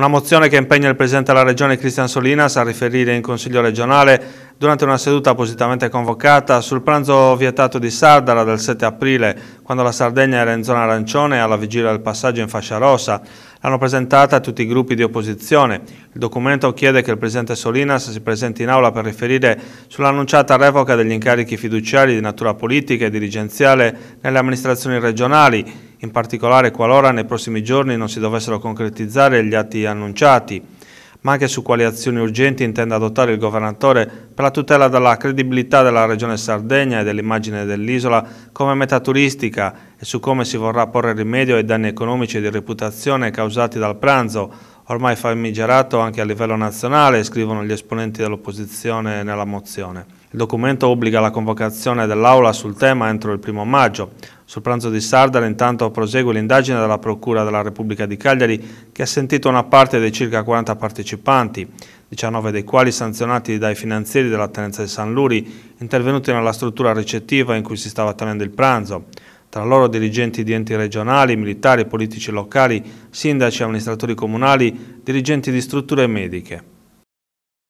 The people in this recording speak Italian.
Una mozione che impegna il Presidente della Regione Cristian Solinas a riferire in Consiglio regionale durante una seduta appositamente convocata sul pranzo vietato di Sardara del 7 aprile, quando la Sardegna era in zona arancione alla vigilia del passaggio in fascia rossa. L'hanno presentata tutti i gruppi di opposizione. Il documento chiede che il Presidente Solinas si presenti in aula per riferire sull'annunciata revoca degli incarichi fiduciari di natura politica e dirigenziale nelle amministrazioni regionali in particolare qualora nei prossimi giorni non si dovessero concretizzare gli atti annunciati, ma anche su quali azioni urgenti intende adottare il governatore per la tutela della credibilità della regione Sardegna e dell'immagine dell'isola come meta turistica e su come si vorrà porre rimedio ai danni economici e di reputazione causati dal pranzo, ormai famigerato anche a livello nazionale, scrivono gli esponenti dell'opposizione nella mozione. Il documento obbliga la convocazione dell'Aula sul tema entro il primo maggio. Sul pranzo di Sardara intanto prosegue l'indagine della Procura della Repubblica di Cagliari che ha sentito una parte dei circa 40 partecipanti, 19 dei quali sanzionati dai finanzieri della tenenza di San Luri, intervenuti nella struttura ricettiva in cui si stava tenendo il pranzo. Tra loro dirigenti di enti regionali, militari, politici locali, sindaci, amministratori comunali, dirigenti di strutture mediche.